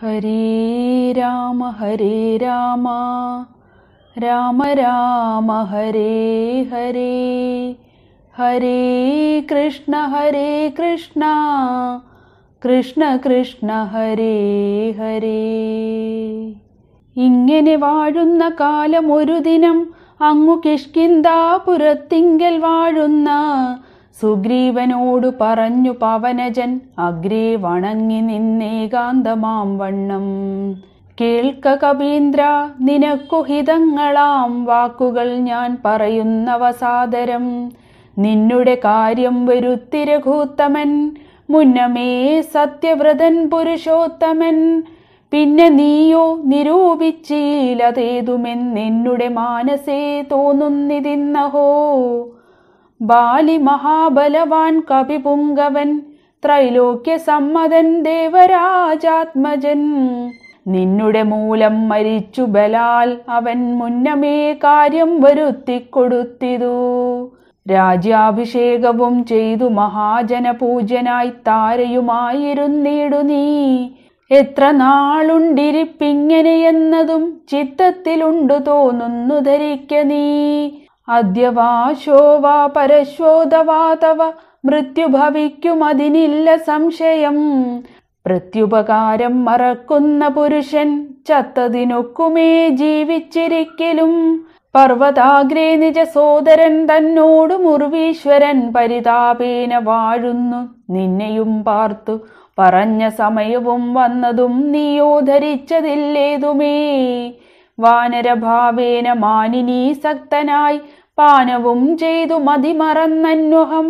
हरे രാമ हरे രാമ രാമ രാമ ഹരേ ഹരേ हरे കൃഷ്ണ हरे കൃഷ്ണ കൃഷ്ണ കൃഷ്ണ ഹരേ ഹരേ ഇങ്ങനെ വാഴുന്ന കാലം ഒരു ദിനം അങ്ങു കിഷ്കിന്ദാപുരത്തിങ്കൽ വാഴുന്ന സുഗ്രീവനോടു പറഞ്ഞു പവനജൻ അഗ്രേ വണങ്ങി നിന്നേകാന്തമാം വണ്ണം കേൾക്ക കവീന്ദ്ര നിനക്കു ഹിതങ്ങളാം വാക്കുകൾ ഞാൻ പറയുന്നവ സാദരം നിന്നുടെ കാര്യം വരുത്തി രഘൂത്തമൻ മുന്നമേ സത്യവ്രതൻ പുരുഷോത്തമൻ പിന്നെ നീയോ നിരൂപിച്ചീലതേതുമെന്നെന്നുടെ മാനസേ തോന്നുന്നിതിന്നഹോ ബാലി മഹാബലവാൻ ത്രൈലോക്യ സമ്മതൻ ദേവരാജാത്മജൻ നിന്നുടെ മൂലം മരിച്ചു ബലാൽ അവൻ മുന്നമേ കാര്യം വരുത്തിക്കൊടുത്തിതു രാജ്യാഭിഷേകവും ചെയ്തു മഹാജനപൂജനായി താരയുമായിരുന്നിടു നീ എത്ര നാളുണ്ടിരിപ്പിങ്ങനെയെന്നതും ചിത്തത്തിലുണ്ടു തോന്നുന്നു ധരിക്ക നീ അദ്യ വാശോ വാ പരശോധവാ തവ മൃത്യുഭവിക്കുമതിനില്ല സംശയം പ്രത്യുപകാരം മറക്കുന്ന പുരുഷൻ ചത്തതിനൊക്കുമേ ജീവിച്ചിരിക്കലും പർവതാഗ്രേ നിജ സോദരൻ തന്നോട് മുറിവീശ്വരൻ പരിതാപേന വാഴുന്നു നിന്നെയും പാർത്തു പറഞ്ഞ സമയവും വന്നതും നീയോ ധരിച്ചതില്ലേതുമേ വാനരഭാവേന മാനിനീ സക്തനായി പാനവും ചെയ്തു മതിമറന്നന്വഹം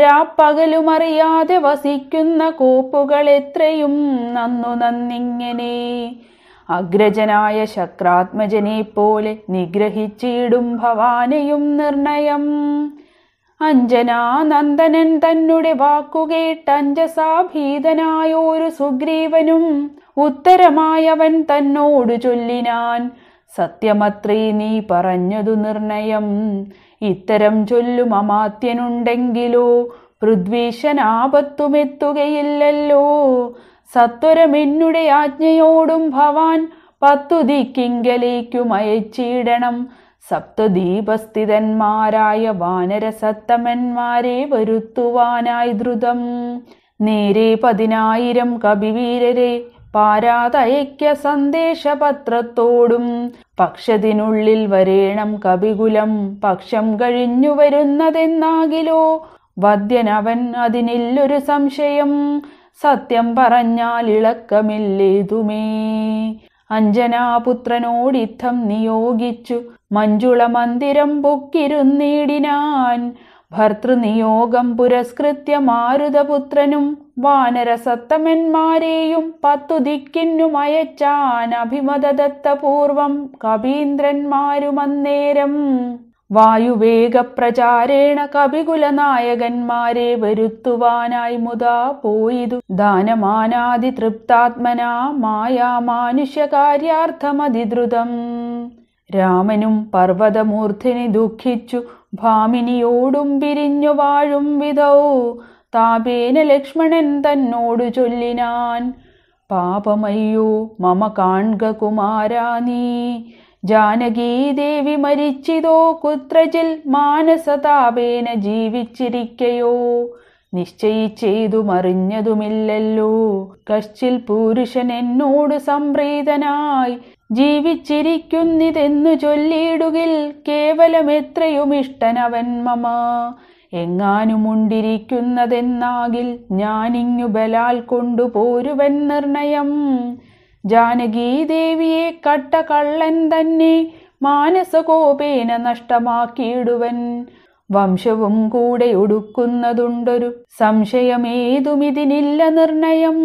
രാപ്പകലുമറിയാതെ വസിക്കുന്ന കൂപ്പുകൾ എത്രയും നന്നു നന്നിങ്ങനെ അഗ്രജനായ ശക്രാത്മജനെ പോലെ നിഗ്രഹിച്ചിടും ഭവാനയും നിർണയം അഞ്ജനാ നന്ദനൻ തന്നെ വാക്കുകേട്ടഞ്ജസാഭീതനായോരു സുഗ്രീവനും ഉത്തരമായവൻ തന്നോടു ചൊല്ലിനാൻ സത്യമത്രേ നീ പറഞ്ഞതു നിർണയം ഇത്തരം ചൊല്ലും അമാത്യനുണ്ടെങ്കിലോ പൃഥ്വീശനാപത്തുമെത്തുകയില്ലല്ലോ സത്വരമെന്നുടെ ആജ്ഞയോടും ഭവാൻ പത്തു ദിക്കിങ്കലേക്കും അയച്ചിടണം സപ്തദീപസ്ഥിതന്മാരായ വാനരസത്തമന്മാരെ വരുത്തുവാനായി ദ്രുതം നേരെ പതിനായിരം കവിവീരരെ പാരാതയക്യ സന്ദേശപത്രത്തോടും പക്ഷത്തിനുള്ളിൽ വരേണം കവികുലം പക്ഷം കഴിഞ്ഞു വരുന്നതെന്നാകിലോ വദ്യനവൻ അതിനില്ലൊരു സംശയം സത്യം പറഞ്ഞാൽ ഇളക്കമില്ലേതുമേ അഞ്ജനാപുത്രനോടിത്തം നിയോഗിച്ചു മഞ്ജുള മന്ദിരം പൊക്കിരുന്നേടിനാൻ ഭർത്തൃനിയോഗം പുരസ്കൃത്യ മാരുതപുത്രനും വാനരസത്തമന്മാരെയും പത്തു ദിക്കിന്നും അയച്ചാനഭിമതദത്തപൂർവം കവീന്ദ്രന്മാരുമന്നേരം വായുവേഗപ്രചാരേണ കപികുലനായകന്മാരെ വരുത്തുവാനായി മുതാ പോയിതു ദാനമാനാതി തൃപ്താത്മനാ മായാ മാനുഷ്യകാര്യാർത്ഥമതിദ്രുതം രാമനും പർവ്വതമൂർത്തിനെ ദുഃഖിച്ചു ഭാമിനിയോടും പിരിഞ്ഞു വാഴും വിധൗ താപേന ലക്ഷ്മണൻ തന്നോടു ചൊല്ലിനാൻ പാപമയ്യോ മമ കാൺക കുമാരാ നീ ജാനകീദേവി മരിച്ചിതോ കുത്രജിൽ മാനസതാപേന ജീവിച്ചിരിക്കയോ നിശ്ചയിച്ചെയ്തു മറിഞ്ഞതുമില്ലല്ലോ കശ്ചിൽ പുരുഷൻ എന്നോട് സംപ്രീതനായി ജീവിച്ചിരിക്കുന്നിതെന്നു ചൊല്ലിയിടുകിൽ കേവലം എത്രയും ഇഷ്ടനവൻ മമ എങ്ങാനുമുണ്ടിരിക്കുന്നതെന്നാകിൽ ഞാനിങ്ങു ബലാൽ കൊണ്ടുപോരുവൻ നിർണയം ജാനകീദേവിയെ കട്ട കള്ളൻ തന്നെ മാനസകോപേന നഷ്ടമാക്കിയിടുവൻ വംശവും കൂടെ ഒടുക്കുന്നതുണ്ടൊരു സംശയമേതുമിതിനില്ല നിർണയം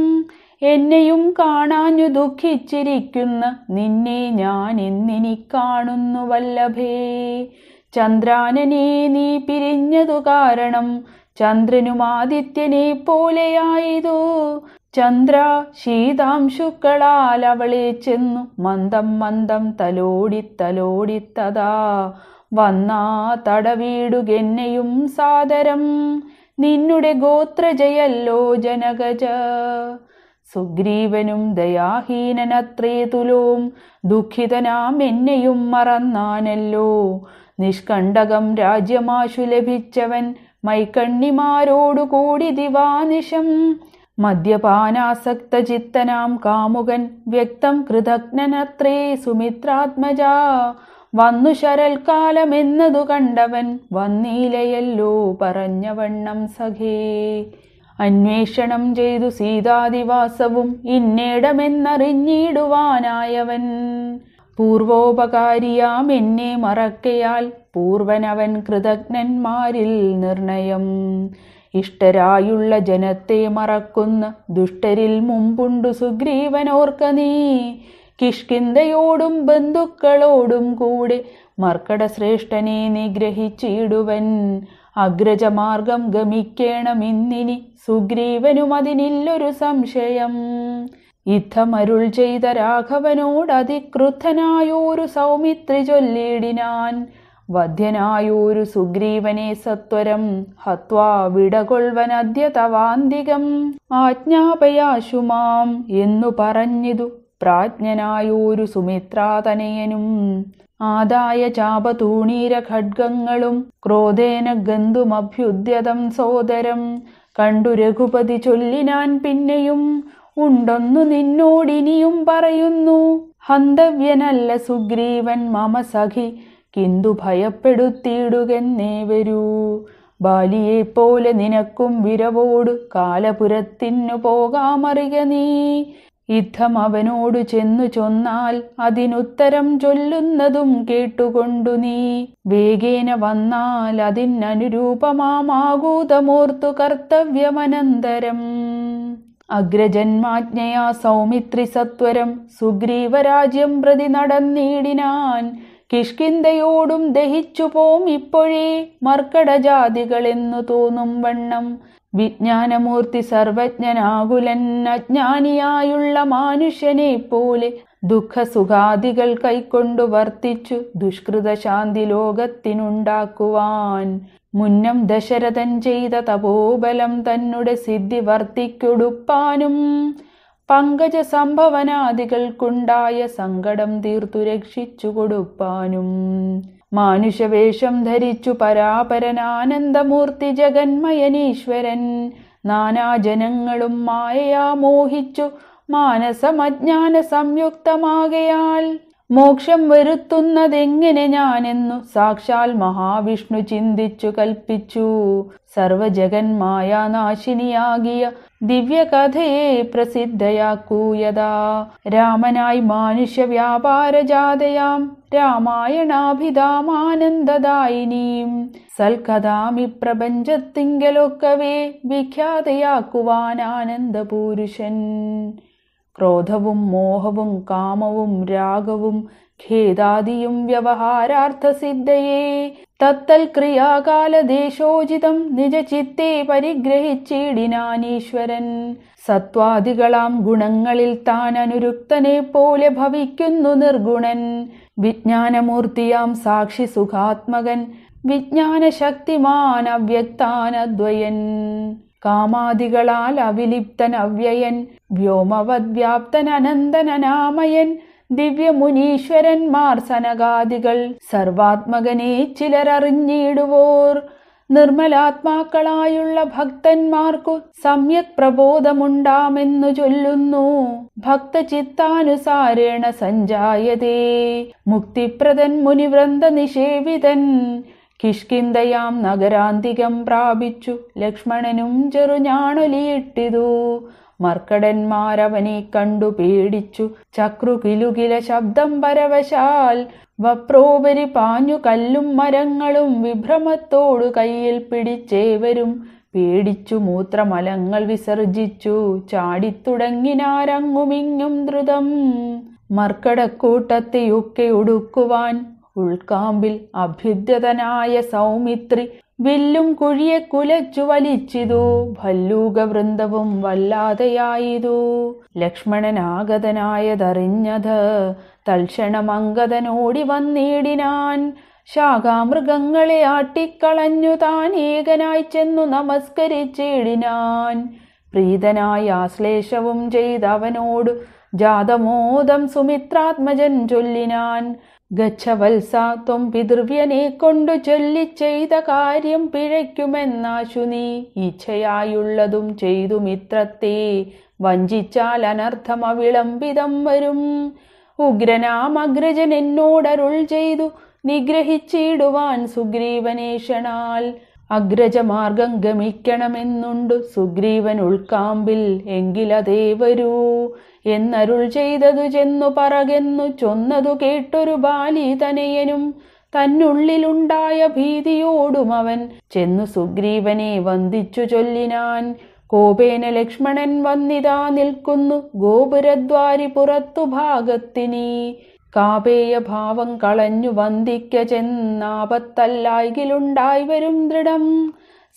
എന്നെയും കാണാഞ്ഞു ദുഃഖിച്ചിരിക്കുന്ന നിന്നെ ഞാൻ എന്നിനി കാണുന്നു വല്ലഭേ ചന്ദ്രാനനെ നീ പിരിഞ്ഞതു കാരണം ചന്ദ്രനും ആദിത്യനെ പോലെയായതു ചന്ദ്ര ശീതാംശുക്കളാൽ അവളെ ചെന്നു മന്ദം മന്ദം തലോടി തലോടിത്തതാ വന്നാ തടവീടുകെന്നെയും സാദരം നിന്നുടെ ഗോത്രജയല്ലോ ജനകജ സുഗ്രീവനും ദയാഹീനനത്രേ തുലോം ദുഃഖിതനാം എന്നെയും മറന്നാനല്ലോ നിഷ്കണ്ടകം രാജ്യമാശു ലഭിച്ചവൻ മൈക്കണ്ണിമാരോടു കൂടി ദിവാനിശം മദ്യപാനാസക്ത ചിത്തനാം കാമുകൻ വ്യക്തം കൃതജ്ഞനത്രേ സുമിത്രാത്മജ വന്നു ശരൽക്കാലമെന്നതു കണ്ടവൻ വന്നീലയല്ലോ പറഞ്ഞവണ്ണം സഖേ അന്വേഷണം ചെയ്തു സീതാദിവാസവും ഇന്നേടമെന്നറിഞ്ഞിടുവാനായവൻ പൂർവോപകാരിയാം എന്നെ മറക്കയാൽ പൂർവനവൻ കൃതജ്ഞന്മാരിൽ നിർണയം ഇഷ്ടരായുള്ള ജനത്തെ മറക്കുന്ന ദുഷ്ടരിൽ മുമ്പുണ്ടു സുഗ്രീവനോർക്ക നീ കിഷ്കിന്തയോടും ബന്ധുക്കളോടും കൂടെ മർക്കടശ്രേഷ്ഠനെ നിഗ്രഹിച്ചിടുവൻ അഗ്രജമാർഗം സുഗ്രീവനും അതിനില്ലൊരു സംശയം യുദ്ധമരുൾ ചെയ്ത രാഘവനോട് അതിക്രുദ്ധനായോരു സൗമിത്രി ചൊല്ലിടിനാൻ വധ്യനായോരു സുഗ്രീവനെ സത്വരം ഹത്വാ വിടകൊൾവനദ്യതവാന്തികം ആജ്ഞാപയാശുമാം എന്നു പറഞ്ഞിതു പ്രാജ്ഞനായൂരു സുമിത്രാതനയനും ആദായ ചാപതൂണീര ഖഡ്ഗങ്ങളും ക്രോധേന ഗന്ധുമഭ്യുദ്യതം സോദരം കണ്ടു രഘുപതി ചൊല്ലിനാൻ പിന്നെയും ഉണ്ടൊന്നു നിന്നോടിനിയും പറയുന്നു ഹന്തവ്യനല്ല സുഗ്രീവൻ മമ സഖി കിന്തു ഭയപ്പെടുത്തിയിടുകെന്നേ വരൂ ബാലിയെ നിനക്കും വിരവോട് കാലപുരത്തിനു പോകാമറിയ നീ യുദ്ധം അവനോട് ചെന്നു ചൊന്നാൽ അതിനുത്തരം ചൊല്ലുന്നതും കേട്ടുകൊണ്ടു നീ വേഗേന വന്നാൽ അതിനനുരൂപമാമാകൂതമോർത്തു കർത്തവ്യമനന്തരം അഗ്രജന്മാജ്ഞയാ സൗമിത്രി സത്വരം സുഗ്രീവരാജ്യം പ്രതി നടന്നീടിനാൻ കിഷ്കിന്തയോടും ദഹിച്ചു പോം ഇപ്പോഴേ മർക്കടജാതികളെന്നു തോന്നും വണ്ണം വിജ്ഞാനമൂർത്തി സർവജ്ഞനാകുലൻ അജ്ഞാനിയായുള്ള മാനുഷ്യനെ പോലെ ദുഃഖസുഖാദികൾ കൈക്കൊണ്ടു വർത്തിച്ചു ദുഷ്കൃതശാന്തി ലോകത്തിനുണ്ടാക്കുവാൻ മുന്നം ദശരഥൻ ചെയ്ത തപോബലം തന്നുടെ സിദ്ധി വർത്തിക്കൊടുപ്പാനും പങ്കജ സംഭവനാദികൾക്കുണ്ടായ സങ്കടം തീർത്തു രക്ഷിച്ചു കൊടുപ്പാനും മാനുഷവേഷം ധരിച്ചു പരാപരനാനന്ദമൂർത്തി ജഗന്മയനീശ്വരൻ നാനാജനങ്ങളും മായയാ മോഹിച്ചു മാനസമജ്ഞാന സംയുക്തമാകയാൽ മോക്ഷം വരുത്തുന്നതെങ്ങനെ ഞാനെന്നു സാക്ഷാൽ മഹാവിഷ്ണു ചിന്തിച്ചു കൽപ്പിച്ചു നാശിനിയാകിയ ദിവ്യകഥയെ പ്രസിദ്ധയാക്കൂ യഥാ രാമനായി മാനുഷ്യവ്യാപാരജാതയാം രാമായണാഭിതാമാനന്ദദായിനിയും സൽക്കഥാമി പ്രപഞ്ചത്തിങ്കലൊക്കവേ വിഖ്യാതയാക്കുവാൻ ആനന്ദപൂരുഷൻ ക്രോധവും മോഹവും കാമവും രാഗവും ഖേദാദിയും വ്യവഹാരാർത്ഥസിദ്ധയെ തത്തൽക്രിയാകാലദേശോചിതം നിജചിത്തെ പരിഗ്രഹിച്ചിടിനാനീശ്വരൻ സത്വാദികളാം ഗുണങ്ങളിൽ താൻ അനുരുക്തനെ പോലെ ഭവിക്കുന്നു നിർഗുണൻ വിജ്ഞാനമൂർത്തിയാം സാക്ഷി സുഖാത്മകൻ വിജ്ഞാനശക്തിമാൻ അവ്യക്താനദ്വയൻ കാമാദികളാൽ അവിലിപ്തൻ അവ്യയൻ വ്യോമവദ്വ്യാപ്തൻ അനന്തനാമയൻ ദിവ്യമുനീശ്വരന്മാർ സനകാദികൾ സർവാത്മകനെ ചിലരറിഞ്ഞിടുവോർ നിർമ്മലാത്മാക്കളായുള്ള ഭക്തന്മാർക്കു സമ്യക് പ്രബോധമുണ്ടാമെന്നു ചൊല്ലുന്നു ഭക്തചിത്താനുസാരേണ സഞ്ചായതേ മുക്തിപ്രദൻ മുനിവൃന്ദ നിഷേവിതൻ കിഷ്കിന്തയാം നഗരാന്തികം പ്രാപിച്ചു ലക്ഷ്മണനും ചെറുഞാണൊലിയിട്ടിതു മർക്കടന്മാരവനെ കണ്ടു പേടിച്ചു ചക്രു കിലുകില ശബ്ദം പരവശാൽ വപ്രോപരി പാഞ്ഞു കല്ലും മരങ്ങളും വിഭ്രമത്തോടു കയ്യിൽ പിടിച്ചേവരും പേടിച്ചു മൂത്രമലങ്ങൾ വിസർജിച്ചു ചാടിത്തുടങ്ങിനാരങ്ങുമിങ്ങും ദ്രുതം മർക്കടക്കൂട്ടത്തെയൊക്കെ ഒടുക്കുവാൻ ഉൾക്കാമ്പിൽ അഭ്യുദ്യതനായ സൗമിത്രി വില്ലും കുഴിയെ കുലച്ചു വലിച്ചിതു ഭല്ലൂക വൃന്ദവും വല്ലാതെയായിതു ലക്ഷ്മണനാഗതനായതറിഞ്ഞത് തൽക്ഷണം അങ്കതനോടി വന്നിടിനാൻ ശാഖാമൃഗങ്ങളെ ആട്ടിക്കളഞ്ഞു താൻ ഏകനായി ചെന്നു നമസ്കരിച്ചിടിനാൻ പ്രീതനായ ആശ്ലേഷവും ചെയ്തവനോട് ജാതമോദം സുമിത്രാത്മജൻ ചൊല്ലിനാൻ ഗച്ഛവത്സാത്വം പിതൃവ്യനെ കൊണ്ടു ചൊല്ലി ചെയ്ത കാര്യം പിഴയ്ക്കുമെന്നാശു നീ ഇച്ഛയായുള്ളതും ചെയ്തു മിത്രത്തെ വഞ്ചിച്ചാൽ അനർത്ഥം അവിളംബിതം വരും ഉഗ്രനാമഗ്രജൻ എന്നോടരുൾ ചെയ്തു നിഗ്രഹിച്ചിടുവാൻ സുഗ്രീവനേഷണാൽ അഗ്രജമാർഗം ഗമിക്കണമെന്നുണ്ടു സുഗ്രീവൻ ഉൾക്കാമ്പിൽ എങ്കിലതേ വരൂ എന്നരുൾ ചെയ്തതു ചെന്നു പറകെന്നു ചൊന്നതു കേട്ടൊരു ബാലി തനയനും തന്നുള്ളിലുണ്ടായ ഭീതിയോടും അവൻ ചെന്നു സുഗ്രീവനെ വന്ദിച്ചു ചൊല്ലിനാൻ കോപേന ലക്ഷ്മണൻ വന്നിതാ നിൽക്കുന്നു ഗോപുരദ്വാരി പുറത്തു ഭാഗത്തിനീ ഭാവം കളഞ്ഞു വന്ദിക്ക ചെന്നാപത്തല്ലായിലുണ്ടായി വരും ദൃഢം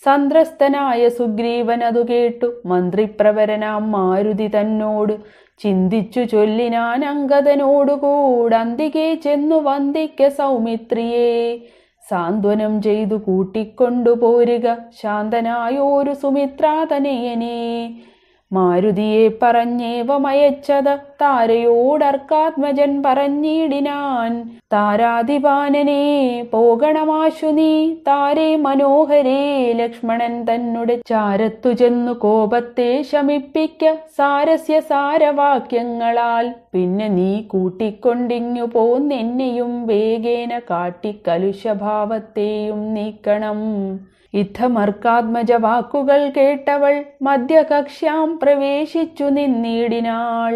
സന്ത്രസ്തനായ സുഗ്രീവൻ അതു കേട്ടു മന്ത്രിപ്രവരനാം മാരുതി തന്നോട് ചിന്തിച്ചു ചൊല്ലിനാൻ അംഗതനോടുകൂടന്തികെ ചെന്നു വന്ദിക്ക സൗമിത്രിയെ സാന്ത്വനം ചെയ്തു കൂട്ടിക്കൊണ്ടുപോരുക ശാന്തനായോരു സുമിത്രാതനയനേ മാരുതിയെ പറഞ്ഞേവമയച്ചത താരയോടർക്കാത്മജൻ പറഞ്ഞിടിനാൻ താരാധിപാനനെ പോകണമാശു നീ താരേ മനോഹരേ ലക്ഷ്മണൻ തന്നുടെ ചാരത്തു ചെന്നു കോപത്തെ ശമിപ്പിക്ക സാരസ്യ സാരവാക്യങ്ങളാൽ പിന്നെ നീ കൂട്ടിക്കൊണ്ടിങ്ങു പോന്നെന്നെയും വേഗേന കാട്ടിക്കലുഷഭാവത്തെയും നീക്കണം ഇത്തമർക്കാത്മജ വാക്കുകൾ കേട്ടവൾ മധ്യകക്ഷ്യാം പ്രവേശിച്ചു നിന്നീടിനാൾ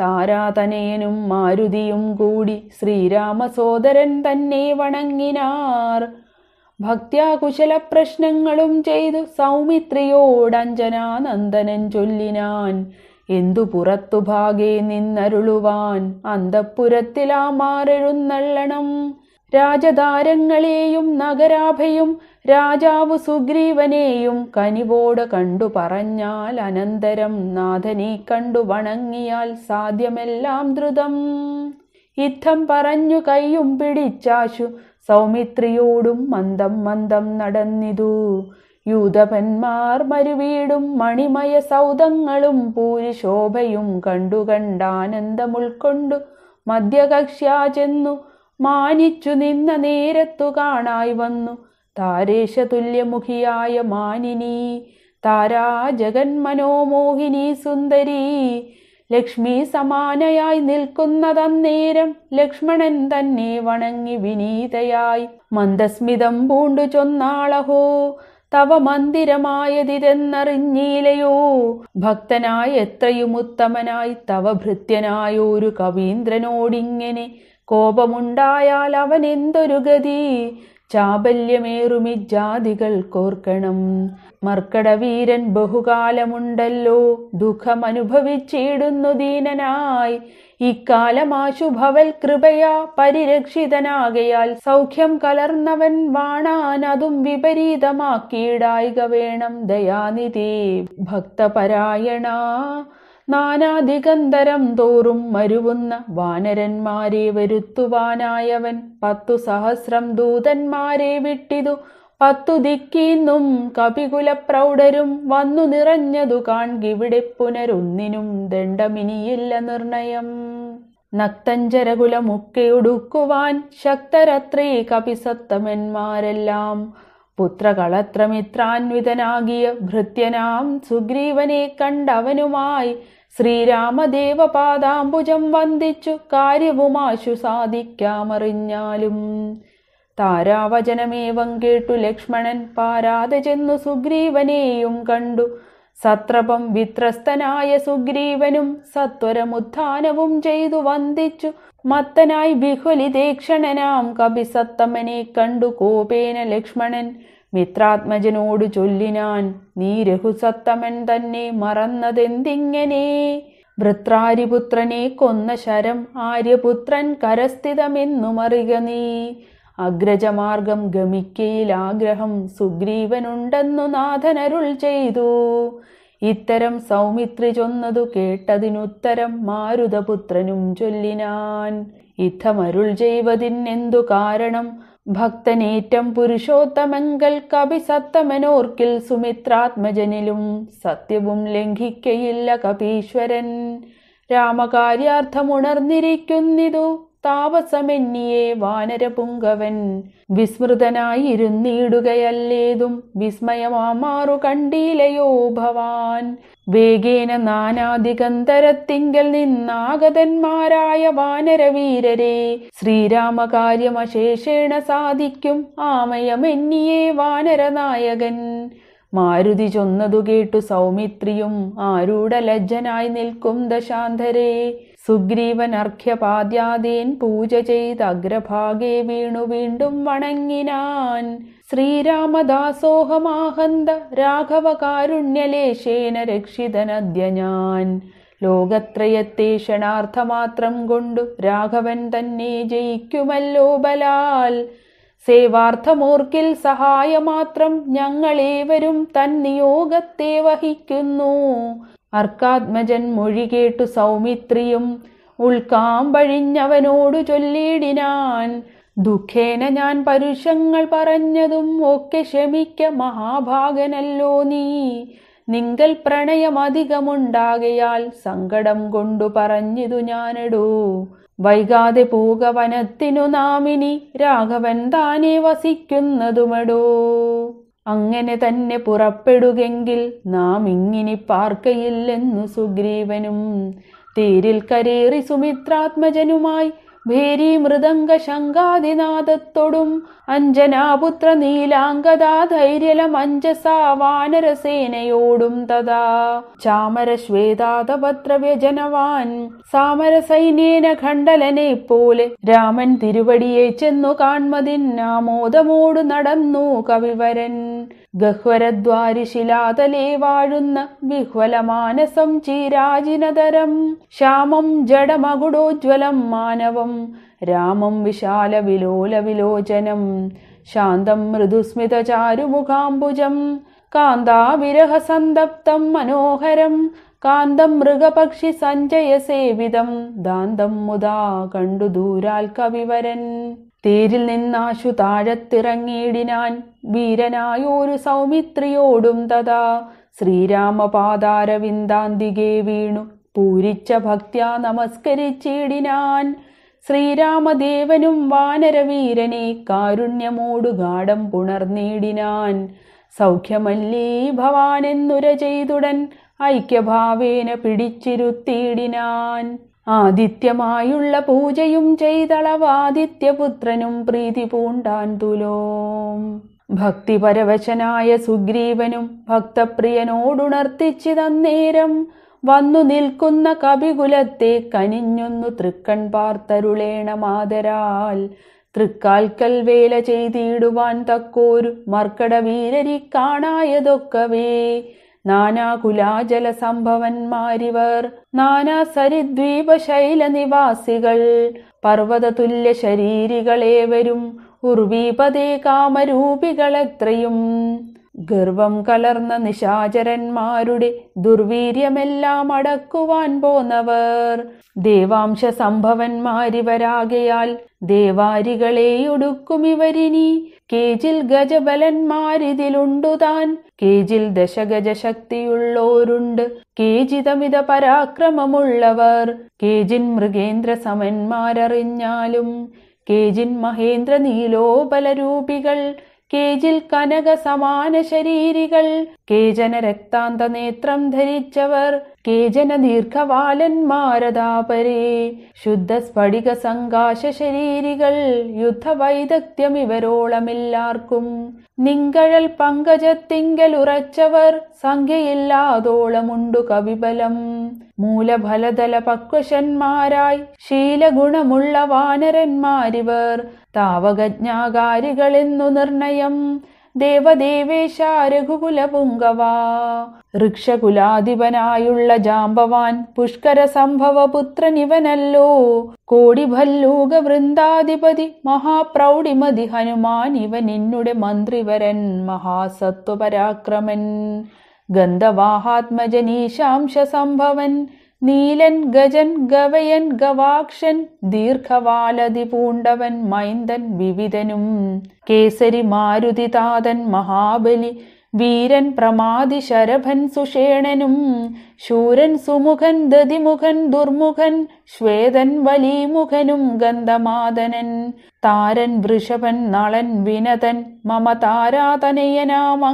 താരാതനേനും മാരുതിയും കൂടി ശ്രീരാമസോദരൻ തന്നെ വണങ്ങിനാർ ഭക്ത്യാകുശല പ്രശ്നങ്ങളും ചെയ്തു സൗമിത്രിയോടഞ്ജനാനന്ദനൻ ചൊല്ലിനാൻ എന്തു പുറത്തുഭാഗേ നിന്നരുളുവാൻ അന്തപ്പുരത്തിലാമാരെഴുന്നള്ളണം രാജതാരങ്ങളെയും നഗരാഭയും രാജാവ് സുഗ്രീവനെയും കനിവോട് കണ്ടു പറഞ്ഞാൽ അനന്തരം നാഥനെ കണ്ടു വണങ്ങിയാൽ സാധ്യമെല്ലാം ദ്രുതം യുദ്ധം പറഞ്ഞു കൈയും പിടിച്ചാശു സൗമിത്രിയോടും മന്ദം മന്ദം നടന്നിതു യൂതപന്മാർ മരുവീടും മണിമയ സൗദങ്ങളും പൂരിശോഭയും കണ്ടുകണ്ടാനന്ദമുൾക്കൊണ്ടു മധ്യകക്ഷ്യ ചെന്നു മാനിച്ചു നിന്ന നേരത്തു കാണായി വന്നു താരേശ തുല്യമുഖിയായ മാനിനി താരാ മനോമോഹിനി സുന്ദരി ലക്ഷ്മി സമാനയായി നിൽക്കുന്നതന്നേരം ലക്ഷ്മണൻ തന്നെ വണങ്ങി വിനീതയായി മന്ദസ്മിതം പൂണ്ടു ചൊന്നാളഹോ തവ മന്ദിരമായതിതെന്നറിഞ്ഞീലയോ ഭക്തനായ എത്രയും ഉത്തമനായി തവ ഭൃത്യനായ ഒരു കവീന്ദ്രനോടിങ്ങനെ കോപമുണ്ടായാൽ അവൻ എന്തൊരു ഗതി ചാബല്യമേറുമി ജാതികൾ കോർക്കണം മർക്കടവീരൻ ബഹുകാലമുണ്ടല്ലോ ദുഃഖമനുഭവിച്ചിടുന്നു ദീനനായി ഇക്കാലമാശുഭവൽ കൃപയാ പരിരക്ഷിതനാകയാൽ സൗഖ്യം കലർന്നവൻ വാണാൻ അതും വിപരീതമാക്കിയിടായിക വേണം ദയാനിധി ഭക്തപരായണ നാനാദിഗന്ധരം തോറും മരുവുന്ന വാനരന്മാരെ വരുത്തുവാനായവൻ പത്തു സഹസ്രം ദൂതന്മാരെ വിട്ടിതു പത്തു ദിക്കീന്നും കപികുല പ്രൗഢരും വന്നു നിറഞ്ഞതു കാൺകിവിടെ പുനരൊന്നിനും ദണ്ഡമിനിയില്ല നിർണയം നക്തഞ്ചരകുലമൊക്കെ ഒടുക്കുവാൻ ശക്തരത്രേ കപിസത്തമന്മാരെല്ലാം പുത്രകളത്രമിത്രാന്വിതനാകിയ ഭൃത്യനാം സുഗ്രീവനെ കണ്ടവനുമായി ശ്രീരാമദേവപാദാംബുജം വന്ദിച്ചു കാര്യവുമാശു സാധിക്കാമറിഞ്ഞാലും താരാവചനമേവം കേട്ടു ലക്ഷ്മണൻ പാരാതെ ചെന്നു സുഗ്രീവനെയും കണ്ടു സത്രപം വിത്രസ്തനായ സുഗ്രീവനും സത്വരമുത്ഥാനവും ചെയ്തു വന്ദിച്ചു മത്തനായി വിഹുലിതേക്ഷണനാം കപിസത്തമനെ കണ്ടു കോപേന ലക്ഷ്മണൻ മിത്രാത്മജനോട് ചൊല്ലിനാൻ നീ രഘുസത്തമൻ തന്നെ മറന്നതെന്തിങ്ങനെ വൃത്രാരിപുത്രനെ കൊന്ന ശരം ആര്യപുത്രൻ കരസ്ഥിതമെന്നു മറിക നീ അഗ്രജമാർഗം ഗമിക്കയിലാഗ്രഹം സുഗ്രീവനുണ്ടെന്നു നാഥനരുൾ ചെയ്തു ഇത്തരം സൗമിത്രി ചൊന്നതു കേട്ടതിനുത്തരം മാരുതപുത്രനും ചൊല്ലിനാൻ ഇത്തമരുൾ ചെയ്വതിനെന്തു കാരണം ഭക്തനേറ്റം പുരുഷോത്തമങ്കൽ കപിസത്തമനോർക്കിൽ സുമിത്രാത്മജനിലും സത്യവും ലംഘിക്കയില്ല കപീശ്വരൻ രാമകാര്യാർത്ഥമുണർന്നിരിക്കുന്നിതു താപസമെന്നിയെ വാനരപുങ്കവൻ വിസ്മൃതനായിരുന്നിടുകയല്ലേതും വിസ്മയമാമാറു കണ്ടീലയോ ഭവാൻ വേഗേന നാനാദിഗന്ധരത്തിങ്കൽ നിന്നാഗതന്മാരായ വാനരവീരരെ ശ്രീരാമകാര്യമശേഷേണ സാധിക്കും ആമയമെന്നിയെ വാനരനായകൻ മാരുതി ചൊന്നതു കേട്ടു സൗമിത്രിയും ആരൂഢലജ്ജനായി ലജ്ജനായി നിൽക്കും ദശാന്തരേ സുഗ്രീവൻ അർഘ്യപാദ്യാദീൻ പൂജ ചെയ്ത് അഗ്രഭാഗെ വീണു വീണ്ടും വണങ്ങിനാൻ ശ്രീരാമദാസോഹമാഹന്ത രാഘവകാരുണ്യലേശേന രക്ഷിതനദ്യ ഞാൻ ലോകത്രയത്തെ ക്ഷണാർത്ഥമാത്രം കൊണ്ടു രാഘവൻ തന്നെ ജയിക്കുമല്ലോ ബലാൽ സേവാർത്ഥമോർക്കിൽ സഹായമാത്രം ഞങ്ങളേവരും തന്നിയോഗത്തെ വഹിക്കുന്നു അർക്കാത്മജൻ മൊഴി കേട്ടു സൗമിത്രിയും ഉൾക്കാമ്പഴിഞ്ഞവനോടു ചൊല്ലിടിനാൻ ദുഃഖേന ഞാൻ പരുഷങ്ങൾ പറഞ്ഞതും ഒക്കെ ക്ഷമിക്ക മഹാഭാഗനല്ലോ നീ നിങ്കൽ പ്രണയമധികമുണ്ടാകയാൽ സങ്കടം കൊണ്ടു പറഞ്ഞിതു ഞാനെടൂ വൈകാതെ പോക വനത്തിനു നാമിനി രാഘവൻ താനേ വസിക്കുന്നതുമടൂ അങ്ങനെ തന്നെ പുറപ്പെടുകെങ്കിൽ നാം ഇങ്ങിനി പാർക്കയില്ലെന്നു സുഗ്രീവനും തീരിൽ കരേറി സുമിത്രാത്മജനുമായി ഭേരി മൃദംഗ ശങ്കാദിനാദത്തോടും അഞ്ജനാപുത്ര നീലാംഗതാ ധൈര്യല മഞ്ജസാ വാനരസേനയോടും തഥാ ചാമരശ്വേതാതപത്രവ്യജനവാൻ സാമരസൈന്യേന ഖണ്ഡലനെ പോലെ രാമൻ തിരുവടിയെ ചെന്നു കാൺമതിൻ ആമോദമോടു നടന്നു കവിവരൻ ഗഹ്വരദ്വാരിശിലാതലേ വാഴുന്ന വിഹ്വലമാനസം ചീരാജിനതരം ശ്യാമം ജഡമകുടോജ്വലം മാനവം രാമം വിശാല വിലോല വിലോചനം ശാന്തം മൃദുസ്മിതചാരുമുഖാംബുജം കാന്താവിരഹസന്തപ്തം മനോഹരം കാന്തം മൃഗപക്ഷി സഞ്ജയ സേവിതം ദാന്തം മുതാ കണ്ടു ദൂരാൽ കവിവരൻ തേരിൽ നിന്നാശു താഴത്തിറങ്ങിയിടിനാൻ വീരനായൊരു സൗമിത്രിയോടും തഥാ ശ്രീരാമപാദാരവിന്ദാന്തികെ വീണു പൂരിച്ച ഭക്ത്യാ നമസ്കരിച്ചിടിനാൻ ശ്രീരാമദേവനും വാനരവീരനെ കാരുണ്യമോടു ഗാഠം പുണർനീടിനാൻ സൗഖ്യമല്ലേ ഭവാനെന്നുര ചെയ്തുടൻ ഐക്യഭാവേന പിടിച്ചിരുത്തിയിടിനാൻ ആദിത്യമായുള്ള പൂജയും ചെയ്തളവാദിത്യപുത്രനും പ്രീതി പൂണ്ടാൻ തുലോം ഭക്തിപരവശനായ സുഗ്രീവനും തന്നേരം വന്നു നിൽക്കുന്ന കവികുലത്തെ കനിഞ്ഞൊന്നു തൃക്കൺ പാർത്തരുളേണ മാതരാൽ തൃക്കാൽക്കൽ വേല ചെയ്തിടുവാൻ തക്കോരു മർക്കട വീരരി കാണായതൊക്കവേ നാനാകുലാജലസംഭവന്മാരിവർ നാനാ സരിദ്വീപ ശൈല നിവാസികൾ പർവ്വതതുല്യ ശരീരികളേവരും ഉർവീപതേ കാമരൂപികളെത്രയും ഗർവം കലർന്ന നിശാചരന്മാരുടെ ദുർവീര്യമെല്ലാം അടക്കുവാൻ പോന്നവർ ദേവാംശ വരാകയാൽ ദേവാരികളെ ഇവരിനി കേജിൽ ഗജബലന്മാരിതിലുണ്ടുതാൻ കേജിൽ ദശഗജ ശക്തിയുള്ളോരുണ്ട് കേജിതമിത പരാക്രമമുള്ളവർ കേജിൻ മൃഗേന്ദ്ര സമന്മാരറിഞ്ഞാലും കേജിൻ മഹേന്ദ്ര നീലോബലരൂപികൾ കേജിൽ കനക സമാന ശരീരികൾ കേജന രക്താന്ത നേത്രം ധരിച്ചവർ കേജന ദീർഘവാലന്മാരതാപരേ ശുദ്ധ സ്ഫടിക സങ്കാശ ശരീരികൾ യുദ്ധവൈദഗ്ധ്യം ഇവരോളമില്ലാർക്കും നിങ്കഴൽ പങ്കജത്തിങ്കൽ ഉറച്ചവർ സംഖ്യയില്ലാതോളമുണ്ടു കവിബലം മൂലഫലതല പക്വശന്മാരായി ശീലഗുണമുള്ള വാനരന്മാരിവർ താവകജ്ഞാകാരികളെന്നു നിർണയം ദേവദേവേശ രഘുകുലപുങ്കവാ വൃക്ഷകുലാധിപനായുള്ള ജാമ്പവാൻ പുഷ്കര സംഭവപുത്രനിവനല്ലോ കോടി ഭല്ലൂക വൃന്ദാധിപതി മഹാപ്രൗഢിമതി ഹനുമാൻ ഇവൻ നിന്നുടെ മന്ത്രിവരൻ മഹാസത്വപരാക്രമൻ ഗന്ധവാഹാത്മജനീശാംശ സംഭവൻ നീലൻ ഗജൻ ഗവയൻ ഗവാക്ഷൻ ദീർഘവാലതി പൂണ്ടവൻ മൈന്ദൻ വിവിധനും കേസരി മാരുതി താതൻ മഹാബലി വീരൻ പ്രമാതി ശരഭൻ സുഷേണനും ശൂരൻ സുമുഖൻ ദതിമുഖൻ ദുർമുഖൻ ശ്വേതൻ വലിമുഖനും ഗന്ധമാതനൻ താരൻ വൃഷഭൻ നളൻ വിനതൻ മമ താരാതനയനാം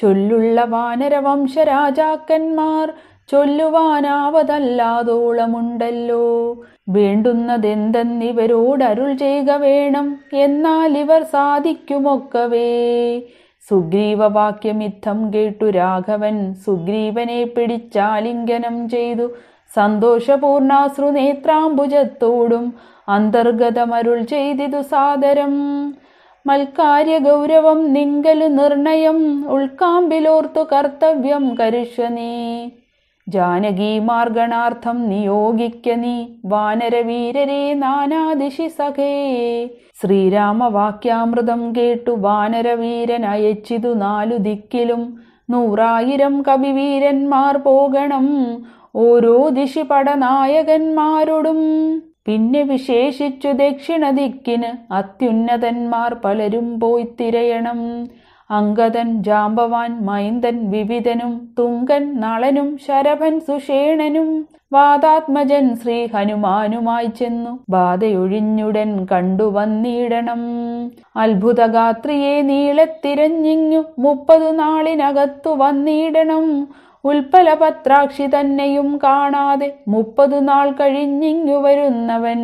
ചൊല്ലുള്ള വാനരവംശരാജാക്കന്മാർ ചൊല്ലുവാനാവതല്ലാതോളമുണ്ടല്ലോ അരുൾ ചെയ്യുക വേണം എന്നാൽ ഇവർ സാധിക്കുമൊക്കവേ സുഗ്രീവവാക്യമിത്തം കേട്ടു രാഘവൻ സുഗ്രീവനെ പിടിച്ചാലിംഗനം ചെയ്തു സന്തോഷപൂർണാശ്രു നേത്രാംബുജത്തോടും അന്തർഗതമരുൾ ചെയ്തിതു സാദരം മൽക്കാര്യ ഗൗരവം നിങ്കലു നിർണയം ഉൾക്കാമ്പിലോർത്തു കർത്തവ്യം കരുഷനീ ജാനകീ മാർഗണാർത്ഥം നിയോഗിക്ക നീ വാനരവീരരെ നാനാദിശി സഖേ ശ്രീരാമവാക്യാമൃതം കേട്ടു വാനരവീരൻ അയച്ചിതു നാലു ദിക്കിലും നൂറായിരം കവിവീരന്മാർ പോകണം ഓരോ ദിശി പടനായകന്മാരോടും പിന്നെ വിശേഷിച്ചു ദക്ഷിണ ദിക്കിന് അത്യുന്നതന്മാർ പലരും പോയി തിരയണം അങ്കദൻ ജാമ്പവാൻ മൈന്ദൻ വിവിധനും തുങ്കൻ നളനും ശരഭൻ സുഷേണനും വാദാത്മജൻ ശ്രീ ഹനുമാനുമായി ചെന്നു ബാധയൊഴിഞ്ഞുടൻ കണ്ടുവന്നിടണം അത്ഭുതഗാത്രിയെ നീളത്തിരഞ്ഞിങ്ങു മുപ്പതു നാളിനകത്തു വന്നിടണം ഉൽപ്പലപത്രാക്ഷി തന്നെയും കാണാതെ മുപ്പതു നാൾ കഴിഞ്ഞിങ്ങു വരുന്നവൻ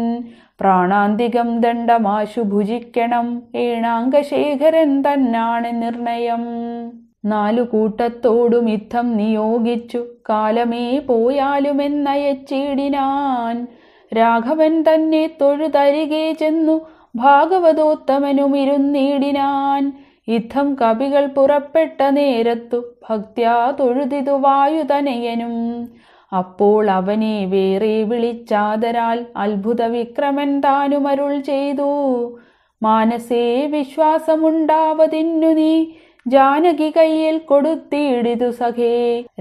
പ്രാണാന്തികം ദണ്ഡമാശു ഭുജിക്കണം ഏണാംഗശേഖരൻ തന്നാണ് നിർണയം നാലു കൂട്ടത്തോടും ഇത്തം നിയോഗിച്ചു കാലമേ പോയാലുമെന്നയച്ചിടിനാൻ രാഘവൻ തന്നെ തൊഴുതരികെ ചെന്നു ഭാഗവതോത്തമനുമിരുന്നിടിനാൻ ഇത്തം കവികൾ പുറപ്പെട്ട നേരത്തു ഭക്ത്യാ തൊഴുതിതു വായുതനയനും അപ്പോൾ അവനെ വേറെ വിളിച്ചാതരാൽ അത്ഭുത വിക്രമൻ താനുമരുൾ ചെയ്തു മാനസേ വിശ്വാസമുണ്ടാവതിന്നു നീ ജാനകി കയ്യിൽ കൊടുത്തിടിതു സഖേ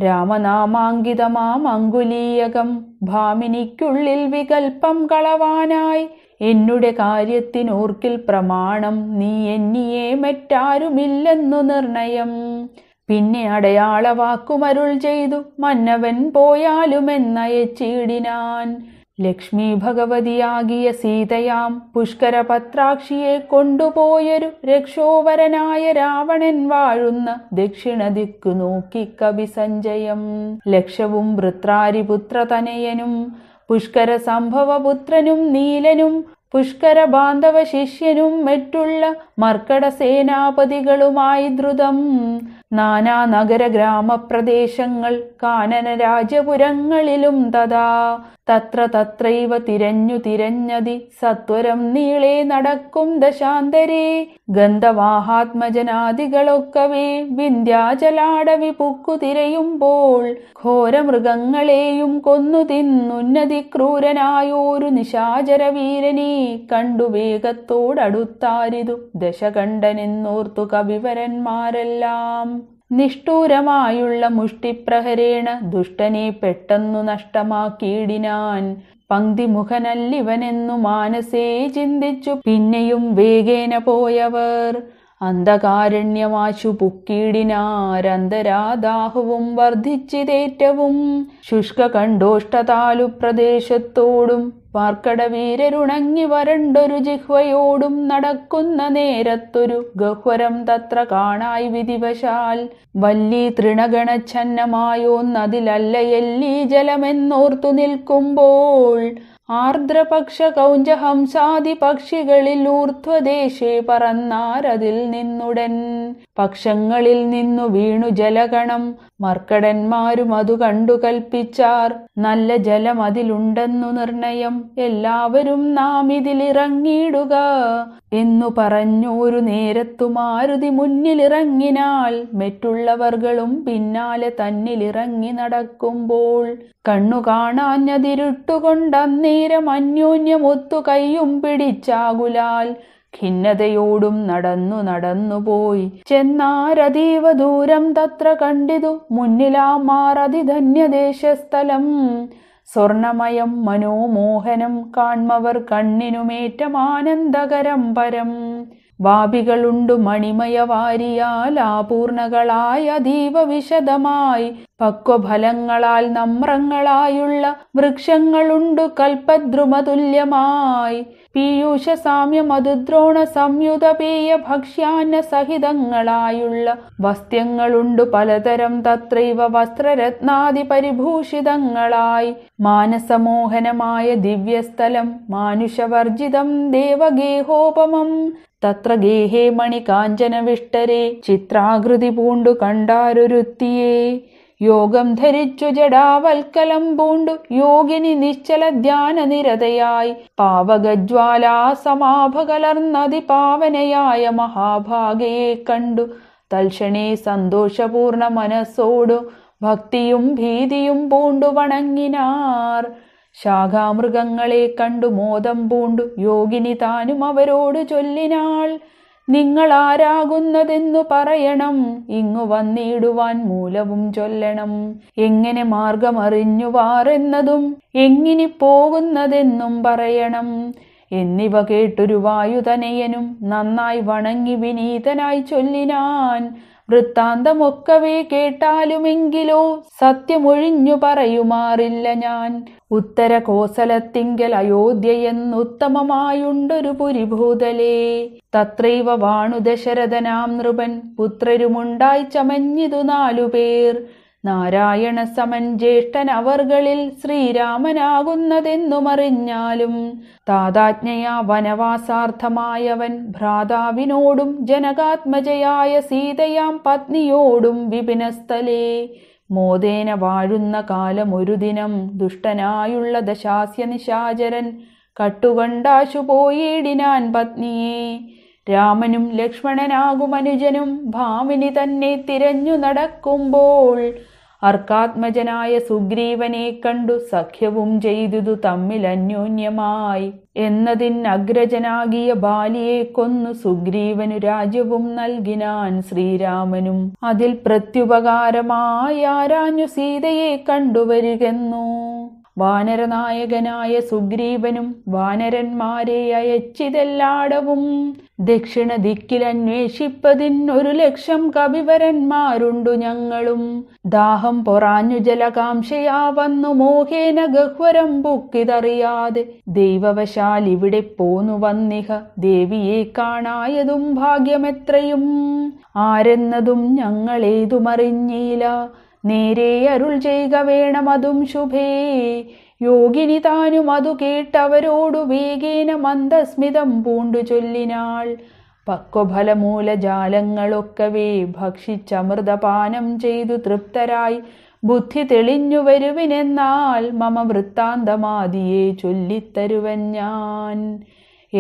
രാമനാമാങ്കിതമാം അങ്കുലീയകം ഭാമിനിക്കുള്ളിൽ വികൽപ്പം കളവാനായി എന്നുടെ കാര്യത്തിനോർക്കിൽ പ്രമാണം നീ എന്നിയെ മറ്റാരുമില്ലെന്നു നിർണയം പിന്നെ അടയാളവാക്കുമരുൾ ചെയ്തു മന്നവൻ ചീടിനാൻ ലക്ഷ്മി ഭഗവതിയാകിയ സീതയാം പുഷ്കരപത്രാക്ഷിയെ കൊണ്ടുപോയൊരു രക്ഷോവരനായ രാവണൻ വാഴുന്ന ദക്ഷിണ ദിക്കു നോക്കി കവി സഞ്ജയം ലക്ഷവും വൃത്രാരിപുത്ര തനയനും പുഷ്കര സംഭവപുത്രനും നീലനും പുഷ്കര ബാന്ധവ ശിഷ്യനും മറ്റുള്ള മർക്കട സേനാപതികളുമായി ദ്രുതം നാനാ നഗര ഗ്രാമപ്രദേശങ്ങൾ കാനന രാജപുരങ്ങളിലും തഥാ തത്ര തത്രൈവ തിരഞ്ഞു തിരഞ്ഞതി സത്വരം നീളെ നടക്കും ദശാന്തരേ ഗന്ധവാഹാത്മജനാദികളൊക്കവേ വിന്ധ്യാജലാടവി പുക്കു തിരയുമ്പോൾ ഘോരമൃഗങ്ങളെയും കൊന്നു തിന്നുന്നതി ക്രൂരനായോരു നിശാചരവീരനെ കണ്ടു വേഗത്തോടടുത്താരിതു ദശകണ്ഠനെന്നോർത്തു കവിവരന്മാരെല്ലാം നിഷ്ഠൂരമായുള്ള മുഷ്ടിപ്രഹരേണ ദുഷ്ടനെ പെട്ടെന്നു നഷ്ടമാക്കിയിടിനാൻ പങ്ക്തിമുഖനല്ലിവനെന്നു മാനസേ ചിന്തിച്ചു പിന്നെയും വേഗേന പോയവർ അന്ധകാരണ്യമാശു പുക്കീടിനാരന്തരാദാഹവും വർദ്ധിച്ചിതേറ്റവും ശുഷ്കകണ്ഠോഷ്ടതാലു പ്രദേശത്തോടും പാർക്കടവീരരുണങ്ങി വരണ്ടൊരു ജിഹ്വയോടും നടക്കുന്ന നേരത്തൊരു ഗഹ്വരം തത്ര കാണായി വിധിവശാൽ വല്ലി തൃണഗണഛന്നമായോന്നതിലല്ല എല്ലീ ജലമെന്നോർത്തു നിൽക്കുമ്പോൾ ആർദ്രപക്ഷ പക്ഷികളിൽ ഊർധ്വദേശേ പറന്നാരതിൽ നിന്നുടൻ പക്ഷങ്ങളിൽ നിന്നു വീണു ജലഗണം മർക്കടന്മാരും അതു കണ്ടു കൽപ്പിച്ചാർ നല്ല ജലം അതിലുണ്ടെന്നു നിർണയം എല്ലാവരും നാം ഇതിലിറങ്ങിയിടുക എന്നു ഒരു നേരത്തു മാരുതി മുന്നിലിറങ്ങിനാൽ മറ്റുള്ളവർകളും പിന്നാലെ തന്നിലിറങ്ങി നടക്കുമ്പോൾ കണ്ണു കാണാഞ്ഞതിരുട്ടുകൊണ്ടന്നേ നേരം അന്യോന്യം ഒത്തു കൈയും പിടിച്ചാകുലാൽ ഖിന്നതയോടും നടന്നു നടന്നു പോയി ചെന്നാരതീവ ദൂരം തത്ര കണ്ടിതു മുന്നിലാമാറതി ധന്യദേശസ്ഥലം സ്വർണമയം മനോമോഹനം കാൺമവർ കണ്ണിനുമേറ്റം ആനന്ദകരം പരം വാപികളുണ്ടു മണിമയവാരിയാൽ ആപൂർണകളായ അതീവ വിശദമായി പക്വഫലങ്ങളാൽ നമ്രങ്ങളായുള്ള വൃക്ഷങ്ങളുണ്ടു കൽപ്പദ്രുമതുല്യമായി പീയൂഷ സാമ്യ മധുദ്രോണ സംയുത പേയ ഭക്ഷ്യാന്ന സഹിതങ്ങളായുള്ള വസ്ത്യങ്ങളുണ്ടു പലതരം തത്രൈവ വസ്ത്രരത്നാദി പരിഭൂഷിതങ്ങളായി മാനസമോഹനമായ ദിവ്യസ്ഥലം മാനുഷവർജിതം ദേവഗേഹോപമം തത്ര ഗേഹേ മണി കാഞ്ചനവിഷ്ടരെ ചിത്രാകൃതി പൂണ്ടു കണ്ടാരൊരുത്തിയേ യോഗം ധരിച്ചു ജടാവൽക്കലം പൂണ്ടു യോഗിനി നിശ്ചല ധ്യാന നിരതയായി പാവകജ്വാലാ സമാഭകലർന്നതി പാവനയായ മഹാഭാഗയെ കണ്ടു തൽക്ഷണേ സന്തോഷപൂർണ മനസ്സോടു ഭക്തിയും ഭീതിയും പൂണ്ടു വണങ്ങിനാർ ശാഖാമൃഗങ്ങളെ കണ്ടു മോദം പൂണ്ടു യോഗിനി താനും അവരോട് ചൊല്ലിനാൾ നിങ്ങൾ ആരാകുന്നതെന്നു പറയണം ഇങ്ങു വന്നിടുവാൻ മൂലവും ചൊല്ലണം എങ്ങനെ മാർഗമറിഞ്ഞു വാറെന്നതും എങ്ങിനി പോകുന്നതെന്നും പറയണം എന്നിവ കേട്ടൊരു വായുതനയനും നന്നായി വണങ്ങി വിനീതനായി ചൊല്ലിനാൻ വൃത്താന്തമൊക്കവേ കേട്ടാലുമെങ്കിലോ സത്യമൊഴിഞ്ഞു പറയുമാറില്ല ഞാൻ ഉത്തര കോസലത്തിങ്കൽ അയോധ്യയെന്നുത്തമമായുണ്ടൊരു പുരിഭൂതലേ തത്രൈവ വാണു ദശരഥനാം നൃപൻ പുത്രരുമുണ്ടായി ചമഞ്ഞിതു നാലുപേർ നാരായണ സമൻ ജ്യേഷ്ഠൻ അവർകളിൽ ശ്രീരാമനാകുന്നതെന്നുമറിഞ്ഞാലും താതാജ്ഞയാ വനവാസാർത്ഥമായവൻ ഭ്രാതാവിനോടും ജനകാത്മജയായ സീതയാം പത്നിയോടും വിപിനസ്ഥലേ മോദേന വാഴുന്ന കാലം ഒരു ദിനം ദുഷ്ടനായുള്ള ദശാസ്യ നിശാചരൻ കട്ടുകണ്ടാശുപോയിടിനാൻ പത്നിയെ രാമനും ലക്ഷ്മണനാകും അനുജനും ഭാമിനി തന്നെ തിരഞ്ഞു നടക്കുമ്പോൾ അർക്കാത്മജനായ സുഗ്രീവനെ കണ്ടു സഖ്യവും ചെയ്തതു തമ്മിൽ അന്യോന്യമായി അഗ്രജനാകിയ ബാലിയെ കൊന്നു സുഗ്രീവനു രാജ്യവും നൽകിനാൻ ശ്രീരാമനും അതിൽ പ്രത്യുപകാരമായി ആരാഞ്ഞു സീതയെ കണ്ടുവരികെന്നു വാനരനായകനായ സുഗ്രീവനും വാനരന്മാരെ അയച്ചിതെല്ലാടവും ദക്ഷിണ ദിക്കിൽ ഒരു ലക്ഷം കവിവരന്മാരുണ്ടു ഞങ്ങളും ദാഹം പൊറാഞ്ഞു ജലകാംക്ഷയാ വന്നു മോഹേന ഗഹ്വരം പൊക്കിതറിയാതെ ദൈവവശാൽ ഇവിടെ പോന്നു വന്നിഹ ദേവിയെ കാണായതും ഭാഗ്യമെത്രയും ആരെന്നതും ഞങ്ങളേതുമറിഞ്ഞില്ല നേരെ അരുൾ ചെയ്യുക അതും ശുഭേ യോഗിനി താനും അതു കേട്ടവരോടു വേഗേന മന്ദസ്മിതം പൂണ്ടു ചൊല്ലിനാൾ പക്വഫലമൂലജാലങ്ങളൊക്കവേ ഭക്ഷിച്ചമൃതപാനം ചെയ്തു തൃപ്തരായി ബുദ്ധി തെളിഞ്ഞു വരുവിനെന്നാൽ മമ വൃത്താന്തമാതിയെ ചൊല്ലിത്തരുവൻ ഞാൻ